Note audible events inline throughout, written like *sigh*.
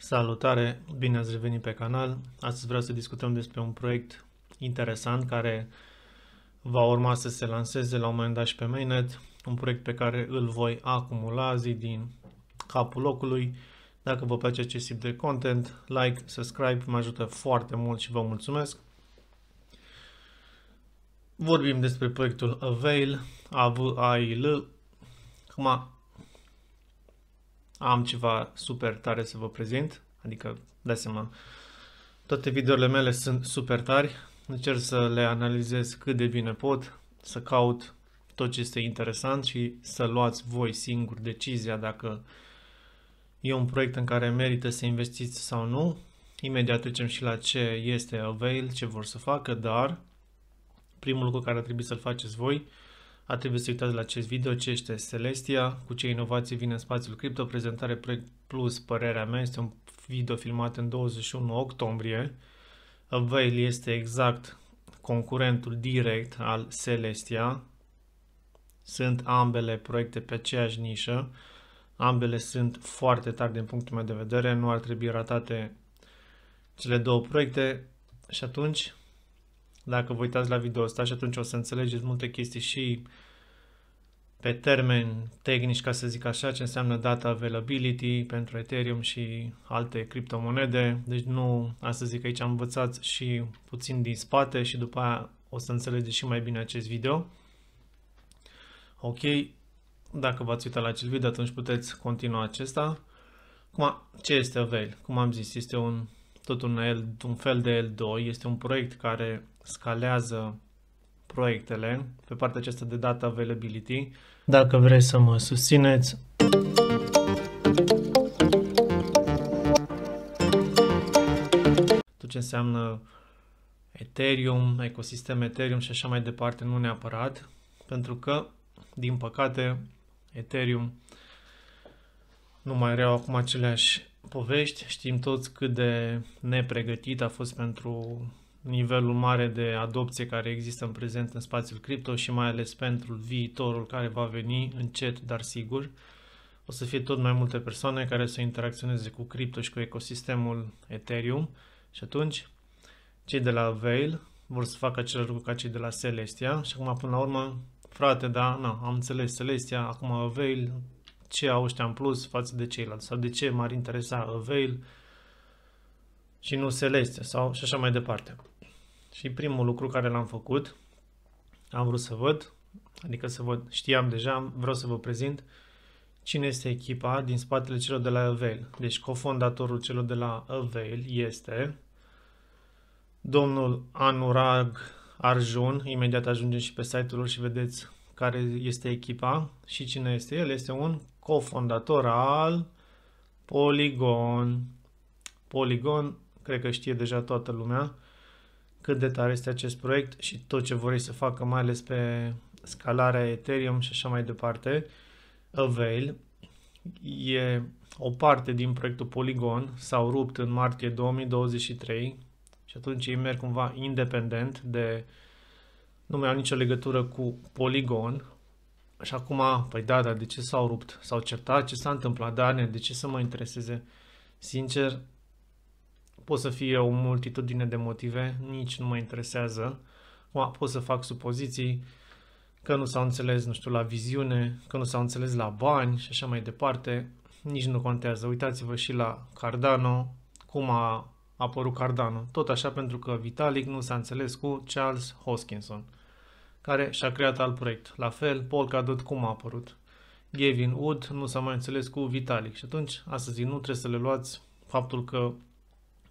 Salutare, bine ați revenit pe canal. Astăzi vreau să discutăm despre un proiect interesant care va urma să se lanseze la un moment dat și pe mainnet, un proiect pe care îl voi acumula zi din capul locului. Dacă vă place acest tip de content, like, subscribe, mă ajută foarte mult și vă mulțumesc. Vorbim despre proiectul Avail, A-V-A-I-L. Acum, am ceva super tare să vă prezint, adică, de seama, toate videourile mele sunt super tari, încerc să le analizez cât de bine pot, să caut tot ce este interesant și să luați voi singuri decizia dacă e un proiect în care merită să investiți sau nu. Imediat trecem și la ce este Avail, ce vor să facă, dar primul lucru care ar trebui să-l faceți voi a trebuit să uitați la acest video ce este Celestia, cu ce inovații vine în spațiul cripto, prezentare proiect plus, părerea mea, este un video filmat în 21 octombrie. Avail este exact concurentul direct al Celestia. Sunt ambele proiecte pe aceeași nișă. Ambele sunt foarte tari din punctul meu de vedere, nu ar trebui ratate cele două proiecte și atunci dacă vă uitați la video ăsta și atunci o să înțelegeți multe chestii și pe termen tehnici, ca să zic așa, ce înseamnă data availability pentru Ethereum și alte criptomonede. Deci nu, asta zic aici am învățat și puțin din spate și după aia o să înțelegeți și mai bine acest video. Ok, dacă v-ați uitat la acest video, atunci puteți continua acesta. Cum ce este Avail? Cum am zis, este un, tot un, L, un fel de L2, este un proiect care scalează proiectele pe partea aceasta de data availability. Dacă vreți să mă susțineți, tot ce înseamnă Ethereum, ecosistem Ethereum și așa mai departe, nu neapărat, pentru că, din păcate, Ethereum nu mai reau acum aceleași povești. Știm toți cât de nepregătit a fost pentru nivelul mare de adopție care există în prezent în spațiul cripto și mai ales pentru viitorul care va veni încet, dar sigur. O să fie tot mai multe persoane care să interacționeze cu cripto și cu ecosistemul Ethereum și atunci cei de la Veil vor să facă același lucru ca cei de la Celestia și acum până la urmă, frate, da, na, am înțeles Celestia, acum Veil, ce au ăștia în plus față de ceilalți sau de ce m-ar interesa Veil, și nu selezte sau și așa mai departe. Și primul lucru care l-am făcut, am vrut să văd, adică să văd, știam deja, vreau să vă prezint cine este echipa din spatele celor de la Avail. Deci cofondatorul celor de la Avail este domnul Anurag Arjun, imediat ajungem și pe site-ul lor și vedeți care este echipa și cine este el. Este un cofondator al Polygon. Polygon cred că știe deja toată lumea cât de tare este acest proiect și tot ce vor ei să facă, mai ales pe scalarea Ethereum și așa mai departe. Avail e o parte din proiectul Polygon, s-au rupt în martie 2023 și atunci ei merg cumva independent de nu mai au nicio legătură cu Polygon. Și acum, păi da, dar de ce s-au rupt? S-au certat? Ce s-a întâmplat? Da, ne, de ce să mă intereseze? Sincer, Pot să fie o multitudine de motive, nici nu mă interesează. Pot să fac supoziții că nu s-au înțeles, nu știu, la viziune, că nu s-au înțeles la bani și așa mai departe. Nici nu contează. Uitați-vă și la Cardano, cum a apărut Cardano. Tot așa pentru că Vitalik nu s-a înțeles cu Charles Hoskinson, care și-a creat alt proiect. La fel, Polkadot cum a apărut. Gavin Wood nu s-a mai înțeles cu Vitalik și atunci, astăzi, nu trebuie să le luați faptul că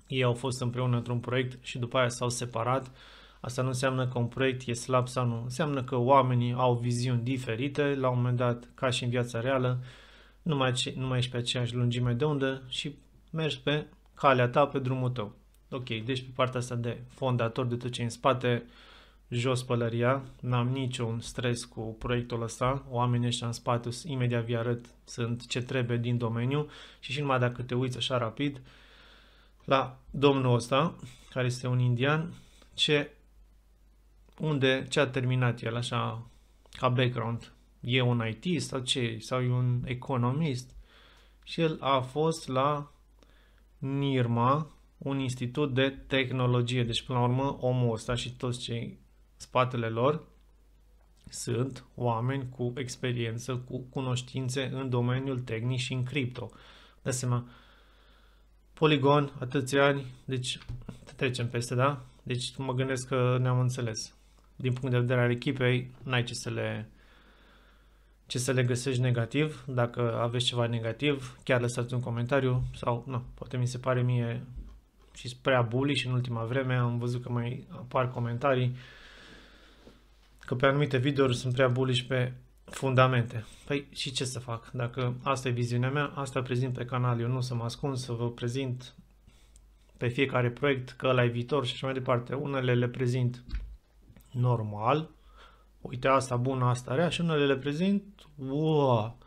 ei au fost împreună într-un proiect și după aia s-au separat. Asta nu înseamnă că un proiect e slab sau nu. Înseamnă că oamenii au viziuni diferite, la un moment dat, ca și în viața reală, nu mai, nu mai ești pe aceeași lungime de undă și mergi pe calea ta, pe drumul tău. Ok, deci pe partea asta de fondator de tot ce în spate, jos pălăria, n-am niciun stres cu proiectul ăsta, oamenii ăștia în spate, imediat vi arăt, sunt ce trebuie din domeniu și și numai dacă te uiți așa rapid, la domnul ăsta, care este un indian, ce, unde, ce a terminat el așa ca background. E un IT sau ce? Sau e un economist? Și el a fost la NIRMA, un institut de tehnologie. Deci, până la urmă, omul ăsta și toți cei spatele lor sunt oameni cu experiență, cu cunoștințe în domeniul tehnic și în cripto. De asemenea, Poligon, atâția ani, deci trecem peste, da? Deci mă gândesc că ne-am înțeles. Din punct de vedere al echipei, n-ai ce să le ce să le găsești negativ, dacă aveți ceva negativ, chiar lăsați un comentariu sau, nu, poate mi se pare mie și prea bully și în ultima vreme am văzut că mai apar comentarii că pe anumite videouri sunt prea bullish pe Fundamente. Păi și ce să fac? Dacă asta e viziunea mea, asta prezint pe canal. Eu nu să mă ascund să vă prezint pe fiecare proiect că la e viitor și așa mai departe. Unele le prezint normal, uite asta bună, asta rea și unele le prezint wow,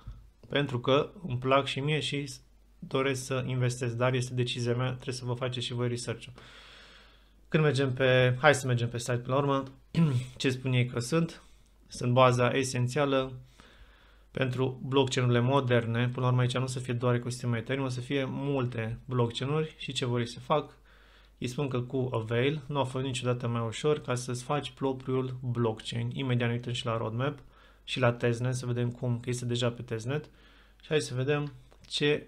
pentru că îmi plac și mie și doresc să investesc, dar este decizia mea, trebuie să vă faceți și voi research-ul. Când mergem pe, hai să mergem pe site până la urmă, *clears throat* ce spun ei că sunt, sunt baza esențială pentru blockchain-urile moderne. Până la urmă aici nu să fie doar ecosistemul Ethereum, o să fie multe blockchain-uri și ce vor să fac. Îi spun că cu Avail nu a fost niciodată mai ușor ca să-ți faci propriul blockchain. Imediat ne uităm și la roadmap și la testnet să vedem cum, că este deja pe testnet. Și hai să vedem ce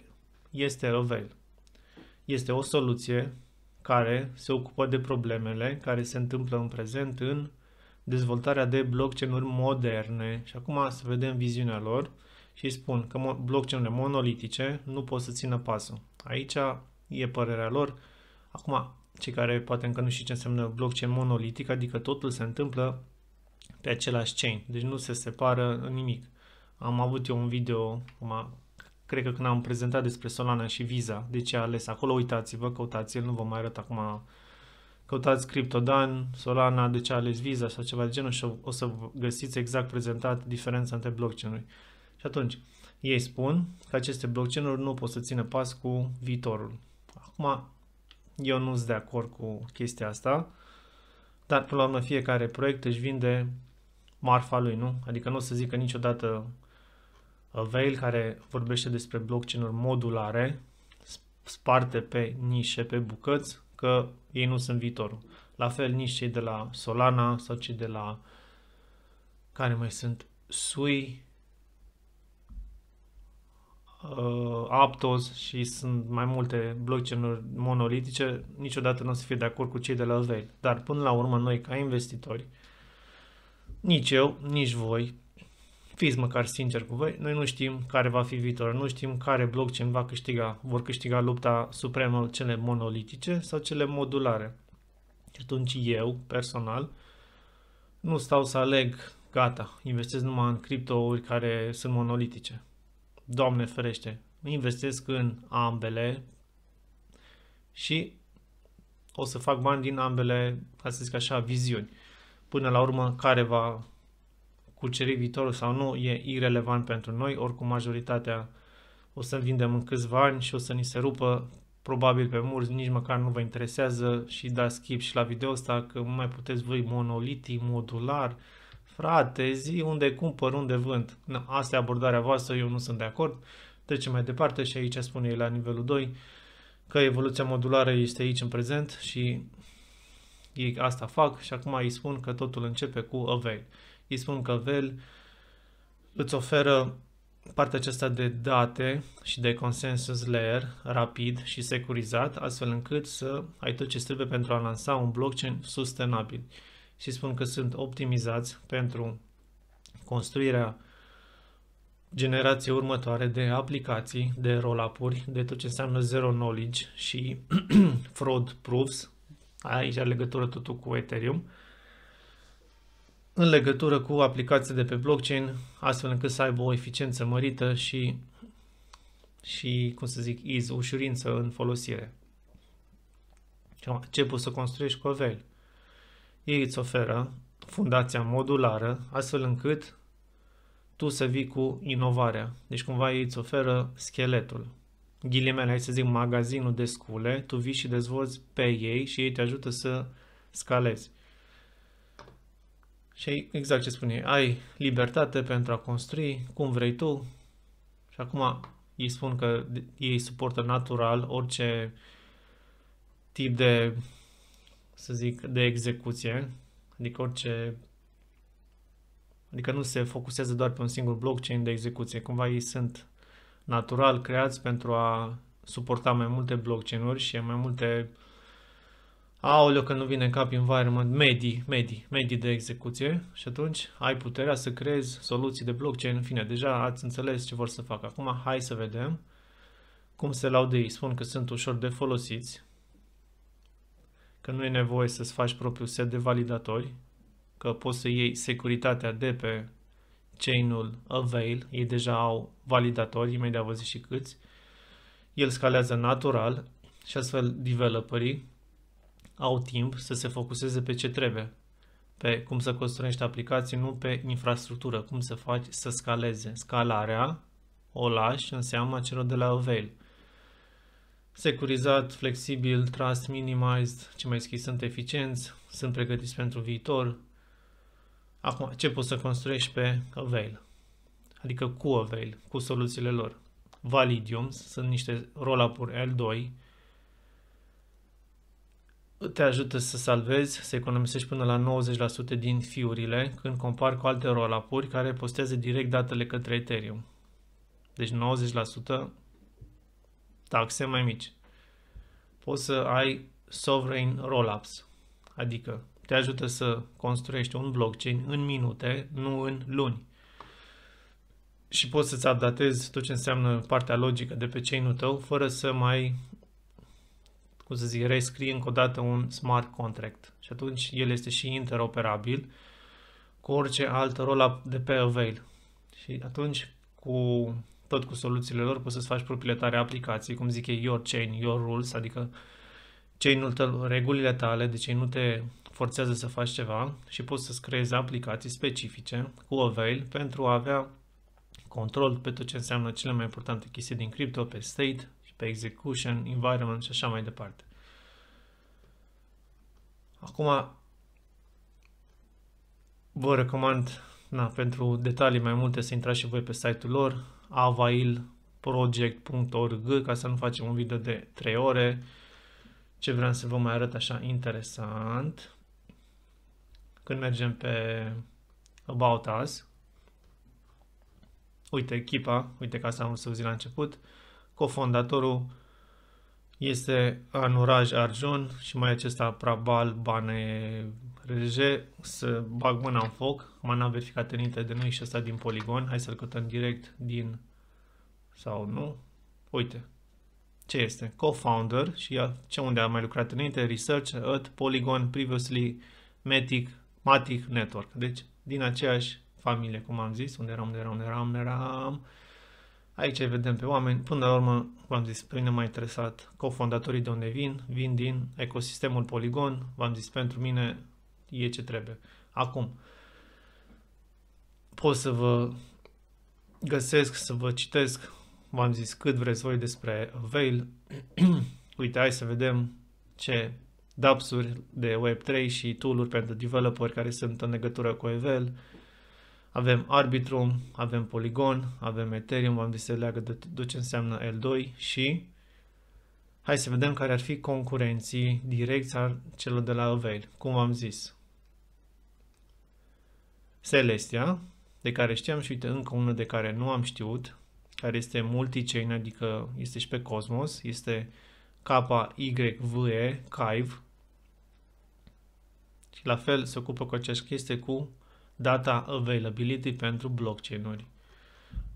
este Avail. Este o soluție care se ocupă de problemele care se întâmplă în prezent în dezvoltarea de blockchain-uri moderne și acum să vedem viziunea lor și spun că blockchain-urile monolitice nu pot să țină pasul. Aici e părerea lor. Acum, cei care poate încă nu știu ce înseamnă blockchain monolitic, adică totul se întâmplă pe același chain, deci nu se separă nimic. Am avut eu un video, acum, cred că când am prezentat despre Solana și Visa, de ce a ales acolo, uitați-vă, căutați-l, nu vă mai arăt acum căutați CryptoDan, Solana, de ce ales Visa sau ceva de genul și o, să găsiți exact prezentat diferența între blockchain-uri. Și atunci, ei spun că aceste blockchain-uri nu pot să țină pas cu viitorul. Acum, eu nu sunt de acord cu chestia asta, dar până la urmă fiecare proiect își vinde marfa lui, nu? Adică nu o să zică niciodată uh, Veil care vorbește despre blockchain-uri modulare, sparte pe nișe, pe bucăți, că ei nu sunt viitorul. La fel nici cei de la Solana sau cei de la care mai sunt Sui, uh, Aptos și sunt mai multe blockchain-uri monolitice, niciodată nu o să fie de acord cu cei de la Veil. Dar până la urmă noi ca investitori, nici eu, nici voi, fiți măcar sincer cu voi, noi nu știm care va fi viitorul, nu știm care blockchain va câștiga, vor câștiga lupta supremă cele monolitice sau cele modulare. Atunci eu, personal, nu stau să aleg, gata, investesc numai în criptouri care sunt monolitice. Doamne ferește, investesc în ambele și o să fac bani din ambele, ca să zic așa, viziuni. Până la urmă, care va cuceri viitorul sau nu e irelevant pentru noi, oricum majoritatea o să vindem în câțiva ani și o să ni se rupă, probabil pe mulți nici măcar nu vă interesează și da skip și la video ăsta că nu mai puteți voi monolitic, modular, frate, zi unde cumpăr, unde vând. Na, asta e abordarea voastră, eu nu sunt de acord. Trecem mai departe și aici spune el la nivelul 2 că evoluția modulară este aici în prezent și ei asta fac și acum îi spun că totul începe cu avail îi spun că vel îți oferă partea aceasta de date și de consensus layer rapid și securizat, astfel încât să ai tot ce trebuie pentru a lansa un blockchain sustenabil. Și spun că sunt optimizați pentru construirea generației următoare de aplicații, de roll-up-uri, de tot ce înseamnă zero knowledge și *clears throat* fraud proofs, aici are legătură totul cu Ethereum, în legătură cu aplicații de pe blockchain, astfel încât să aibă o eficiență mărită și, și cum să zic, iz, ușurință în folosire. Ce poți să construiești cu Avail? Ei îți oferă fundația modulară, astfel încât tu să vii cu inovarea. Deci cumva ei îți oferă scheletul. Ghilimele, hai să zic, magazinul de scule, tu vii și dezvolți pe ei și ei te ajută să scalezi. Și exact ce spune, ai libertate pentru a construi cum vrei tu. Și acum ei spun că ei suportă natural orice tip de, să zic, de execuție, adică orice Adică nu se focusează doar pe un singur blockchain de execuție. Cumva ei sunt natural creați pentru a suporta mai multe blockchain-uri și mai multe uh, Aoleu, că nu vine în cap environment, medii, medii, medii de execuție și atunci ai puterea să creezi soluții de blockchain. În fine, deja ați înțeles ce vor să facă. Acum hai să vedem cum se laudă ei. Spun că sunt ușor de folosiți, că nu e nevoie să-ți faci propriul set de validatori, că poți să iei securitatea de pe chain-ul Avail, ei deja au validatori, imediat vă zic și câți, el scalează natural și astfel developerii au timp să se focuseze pe ce trebuie, pe cum să construiești aplicații, nu pe infrastructură, cum să faci să scaleze. Scalarea o lași în seama celor de la Avail. Securizat, flexibil, trust minimized, ce mai schis sunt eficienți, sunt pregătiți pentru viitor. Acum, ce poți să construiești pe Avail? Adică cu Avail, cu soluțiile lor. Validiums sunt niște roll-up-uri L2 te ajută să salvezi, să economisești până la 90% din fiurile când compari cu alte rolapuri care postează direct datele către Ethereum. Deci 90% taxe mai mici. Poți să ai sovereign rollups, adică te ajută să construiești un blockchain în minute, nu în luni. Și poți să-ți updatezi tot ce înseamnă partea logică de pe chain-ul tău fără să mai cum să zic, rescrie încă o dată un smart contract. Și atunci el este și interoperabil cu orice altă rolă de pe Avail. Și atunci, cu tot cu soluțiile lor, poți să-ți faci propriile tale aplicații, cum zic e your chain, your rules, adică chain-ul tău, regulile tale, deci ei nu te forțează să faci ceva și poți să-ți creezi aplicații specifice cu Avail pentru a avea control pe tot ce înseamnă cele mai importante chestii din cripto, pe state, și pe execution, environment și așa mai departe. Acum vă recomand na, pentru detalii mai multe să intrați și voi pe site-ul lor availproject.org ca să nu facem un video de 3 ore. Ce vreau să vă mai arăt așa interesant. Când mergem pe About Us, uite echipa, uite ca asta am văzut la început, Cofondatorul este Anuraj Arjun și mai acesta Prabal Bane Reje, să bag mâna în foc, n-am verificată înainte de noi și asta din poligon, hai să-l căutăm direct din sau nu, uite, ce este, co-founder și ce unde a mai lucrat înainte, research at Polygon, previously Matic, Matic Network, deci din aceeași familie, cum am zis, unde eram, unde eram, unde eram, unde eram, unde eram Aici vedem pe oameni, până la urmă, v-am zis, pe mine m-a interesat cofondatorii de unde vin, vin din ecosistemul Polygon, v-am zis, pentru mine e ce trebuie. Acum, pot să vă găsesc, să vă citesc, v-am zis cât vreți voi despre Veil. *clears throat* Uite, hai să vedem ce dapsuri de Web3 și tool-uri pentru developeri care sunt în legătură cu Veil. Avem Arbitrum, avem Polygon, avem Ethereum, am zis să leagă de, tot ce înseamnă L2 și hai să vedem care ar fi concurenții direcți al celor de la Avail. Cum am zis, Celestia, de care știam și uite încă unul de care nu am știut, care este multi-chain, adică este și pe Cosmos, este KYVE, Kive, și la fel se ocupă cu aceeași chestie cu data availability pentru blockchain-uri.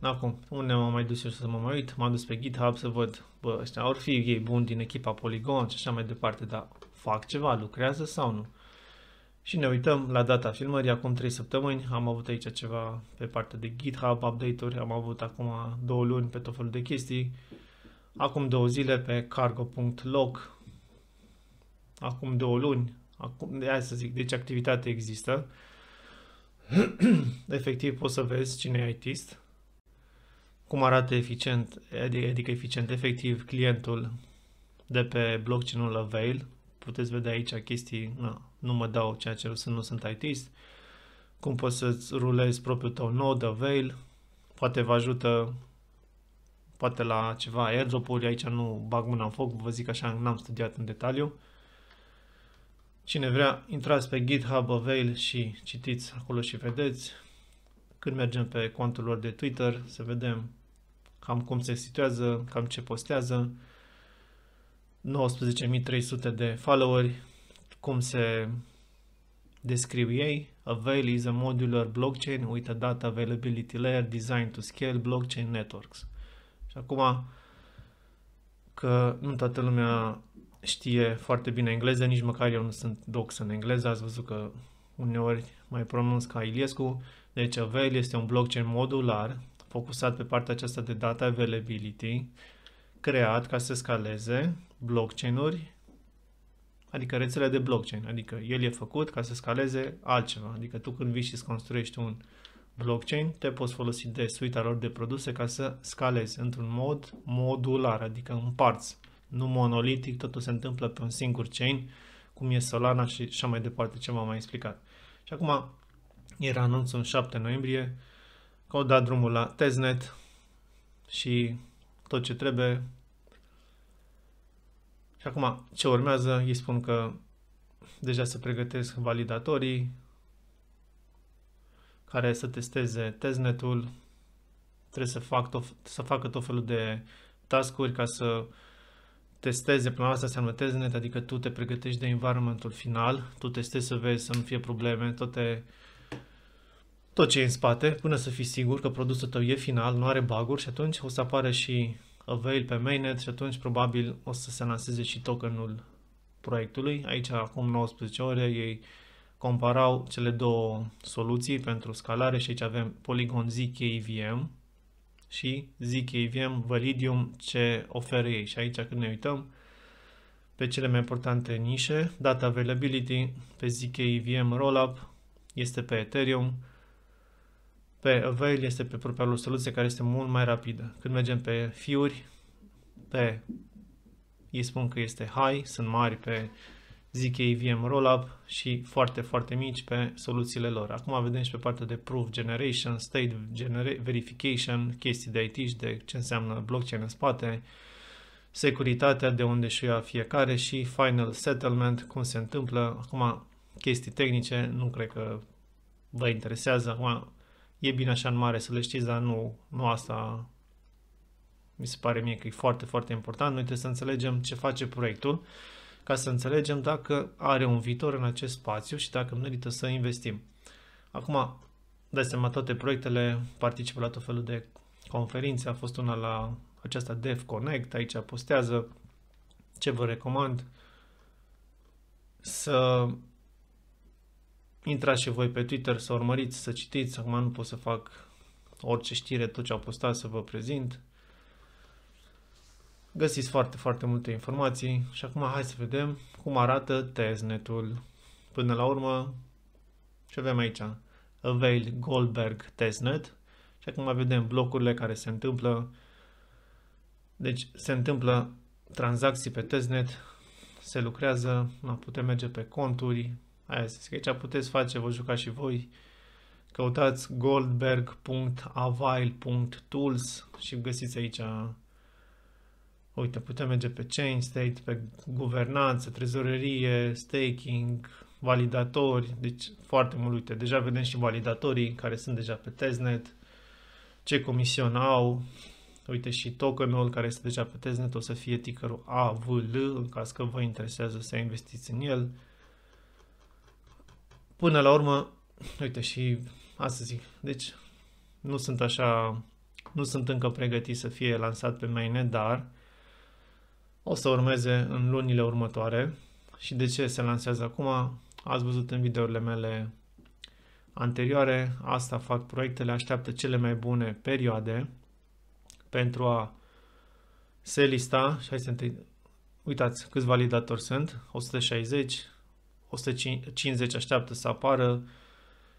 Acum, unde m-am mai dus eu să mă mai uit? M-am dus pe GitHub să văd, bă, ăștia ar fi ei buni din echipa Polygon și așa mai departe, dar fac ceva, lucrează sau nu? Și ne uităm la data filmării, acum 3 săptămâni, am avut aici ceva pe partea de GitHub, update-uri, am avut acum două luni pe tot felul de chestii, acum două zile pe cargo.log, acum două luni, acum, hai să zic, deci activitatea există, *clears throat* efectiv poți să vezi cine e ITist, cum arată eficient, adică eficient, efectiv clientul de pe blockchain-ul Avail. Puteți vedea aici chestii, na, nu mă dau ceea ce sunt, nu sunt ITist. Cum poți să-ți rulezi propriul tău node Avail, poate vă ajută poate la ceva airdrop-uri, aici nu bag mâna în foc, vă zic așa, n-am studiat în detaliu. Cine vrea, intrați pe GitHub Avail și citiți acolo și vedeți. Când mergem pe contul lor de Twitter, să vedem cam cum se situează, cam ce postează. 19.300 de followeri, cum se descriu ei. Avail is a modular blockchain with a data availability layer designed to scale blockchain networks. Și acum că nu toată lumea știe foarte bine engleză, nici măcar eu nu sunt dox în engleză, ați văzut că uneori mai pronunț ca Iliescu. Deci Avail este un blockchain modular focusat pe partea aceasta de data availability, creat ca să scaleze blockchain-uri, adică rețele de blockchain, adică el e făcut ca să scaleze altceva, adică tu când vii și construiești un blockchain, te poți folosi de suita lor de produse ca să scalezi într-un mod modular, adică în parți nu monolitic, totul se întâmplă pe un singur chain, cum e Solana și așa mai departe, ce v-am mai explicat. Și acum era anunțul în 7 noiembrie că au dat drumul la testnet și tot ce trebuie. Și acum, ce urmează? Ei spun că deja se pregătesc validatorii care să testeze testnetul. Trebuie să, fac tot, să facă tot felul de tascuri ca să testeze, până la asta înseamnă teze net, adică tu te pregătești de environmentul final, tu testezi să vezi să nu fie probleme, toate, tot ce e în spate, până să fii sigur că produsul tău e final, nu are bug și atunci o să apară și avail pe mainnet și atunci probabil o să se lanseze și tokenul proiectului. Aici acum 19 ore ei comparau cele două soluții pentru scalare și aici avem Polygon ZKVM, și zic Validium ce oferă ei. Și aici când ne uităm pe cele mai importante nișe, Data Availability, pe ZKVM Rollup este pe Ethereum, pe Avail este pe propria lor soluție care este mult mai rapidă. Când mergem pe fiuri, pe ei spun că este high, sunt mari pe ZKVM Rollup și foarte, foarte mici pe soluțiile lor. Acum vedem și pe partea de Proof Generation, State gener- Verification, chestii de IT și de ce înseamnă blockchain în spate, securitatea de unde și ia fiecare și Final Settlement, cum se întâmplă. Acum, chestii tehnice, nu cred că vă interesează. Acum, e bine așa în mare să le știți, dar nu, nu asta mi se pare mie că e foarte, foarte important. Noi trebuie să înțelegem ce face proiectul ca să înțelegem dacă are un viitor în acest spațiu și dacă merită să investim. Acum, dați seama, toate proiectele participă la tot felul de conferințe. A fost una la aceasta Dev Connect, aici postează ce vă recomand să intrați și voi pe Twitter, să urmăriți, să citiți. Acum nu pot să fac orice știre, tot ce au postat să vă prezint. Găsiți foarte, foarte multe informații și acum hai să vedem cum arată testnetul. Până la urmă, ce avem aici? Avail Goldberg testnet și acum vedem blocurile care se întâmplă. Deci se întâmplă tranzacții pe testnet, se lucrează, putem merge pe conturi, aia zis că aici puteți face, vă jucați și voi, căutați goldberg.avail.tools și găsiți aici Uite, putem merge pe chain state, pe guvernanță, trezorerie, staking, validatori, deci foarte mult. Uite, deja vedem și validatorii care sunt deja pe testnet, ce comision au. Uite și tokenul care este deja pe testnet, o să fie tickerul AVL, în caz că vă interesează să investiți în el. Până la urmă, uite și asta zic, deci nu sunt așa, nu sunt încă pregătit să fie lansat pe mainnet, dar o să urmeze în lunile următoare. Și de ce se lansează acum? Ați văzut în videourile mele anterioare, asta fac proiectele, așteaptă cele mai bune perioade pentru a se lista și hai să întâi, uitați câți validatori sunt, 160, 150 așteaptă să apară,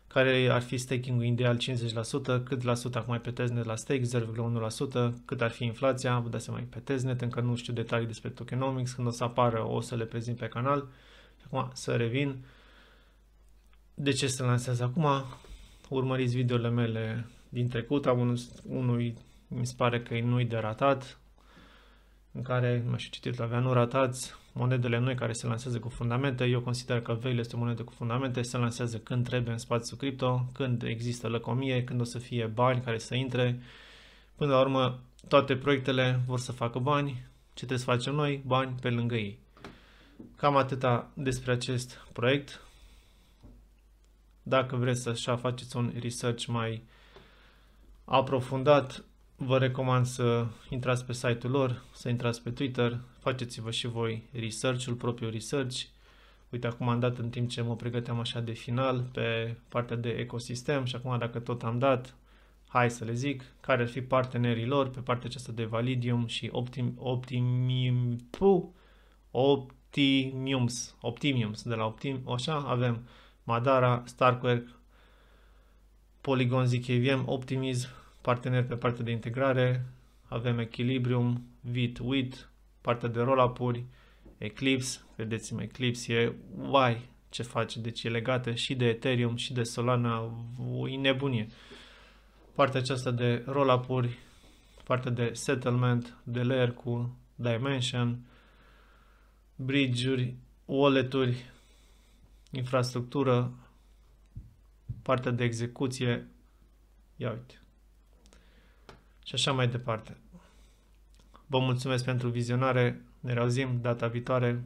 care ar fi staking-ul ideal 50%, cât la sută acum e pe testnet la stake, 0,1%, cât ar fi inflația, vă dați seama, e pe testnet, încă nu știu detalii despre tokenomics, când o să apară o să le prezint pe canal. Și acum să revin. De ce se lansează acum? Urmăriți videole mele din trecut, am unul, unui mi se pare că nu-i de ratat, în care, nu știu ce titlu avea, nu ratați, monedele noi care se lansează cu fundamente. Eu consider că Veil este o monedă cu fundamente, se lansează când trebuie în spațiul cripto, când există lăcomie, când o să fie bani care să intre. Până la urmă, toate proiectele vor să facă bani, ce trebuie să facem noi? Bani pe lângă ei. Cam atâta despre acest proiect. Dacă vreți să așa faceți un research mai aprofundat, vă recomand să intrați pe site-ul lor, să intrați pe Twitter, faceți-vă și voi research-ul, propriul research. Uite, acum am dat în timp ce mă pregăteam așa de final pe partea de ecosistem și acum dacă tot am dat, hai să le zic, care ar fi partenerii lor pe partea aceasta de Validium și Optim, Optimium, pu, Optimiums, Optimiums, de la Optim, așa avem Madara, Starquark, Polygon ZKVM, Optimism, partener pe partea de integrare, avem Equilibrium, Vit, Wit, partea de roll-up-uri, Eclipse, credeți-mă, Eclipse e, vai, ce face, deci e legată și de Ethereum și de Solana, e nebunie. Partea aceasta de roll-up-uri, partea de settlement, de layer cu Dimension, bridge-uri, wallet-uri, infrastructură, partea de execuție, ia uite. Și așa mai departe. Vă mulțumesc pentru vizionare. Ne reauzim data viitoare.